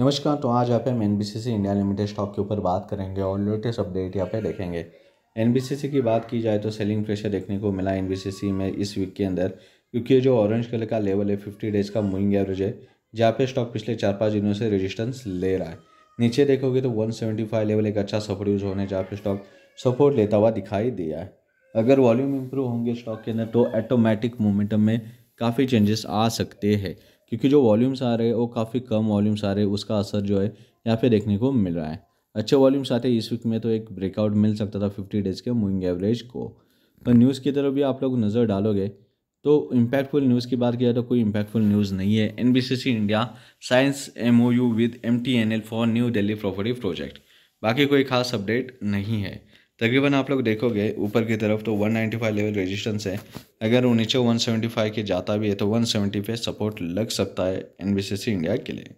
नमस्कार तो आज यहाँ पे हम एन इंडिया लिमिटेड स्टॉक के ऊपर बात करेंगे और लेटेस्ट अपडेट यहाँ पे देखेंगे एन की बात की जाए तो सेलिंग प्रेशर देखने को मिला एन में इस वीक के अंदर क्योंकि जो ऑरेंज कलर का लेवल है फिफ्टी डेज का मूविंग एवरेज है जहाँ पे स्टॉक पिछले चार पाँच दिनों से रेजिस्टेंस ले रहा है नीचे देखोगे तो फाइव लेवल एक अच्छा सपोर्ट यूज होने जहाँ पे स्टॉक सपोर्ट लेता हुआ दिखाई दिया है अगर वॉल्यूम इंप्रूव होंगे स्टॉक के अंदर तो ऑटोमेटिक मोमेंटम में काफ़ी चेंजेस आ सकते हैं क्योंकि जो वॉल्यूम्स आ रहे हैं वो काफ़ी कम वॉल्यूम्स आ रहे हैं उसका असर जो है यहाँ पे देखने को मिल रहा है अच्छे वॉल्यूम्स आते इस वीक में तो एक ब्रेकआउट मिल सकता था फिफ्टी डेज़ के मूविंग एवरेज को पर न्यूज़ की तरफ भी आप लोग नज़र डालोगे तो इम्पैक्टफुल न्यूज़ की बात किया तो कोई इम्पैक्टफुल न्यूज़ नहीं है N India signs M O U with M T N L for new Delhi property project बाकी कोई खास अपडेट नहीं है तकरीबन आप लोग देखोगे ऊपर की तरफ तो 195 लेवल रेजिस्टेंस है अगर वो नीचे 175 के जाता भी है तो 170 पे सपोर्ट लग सकता है एन इंडिया के लिए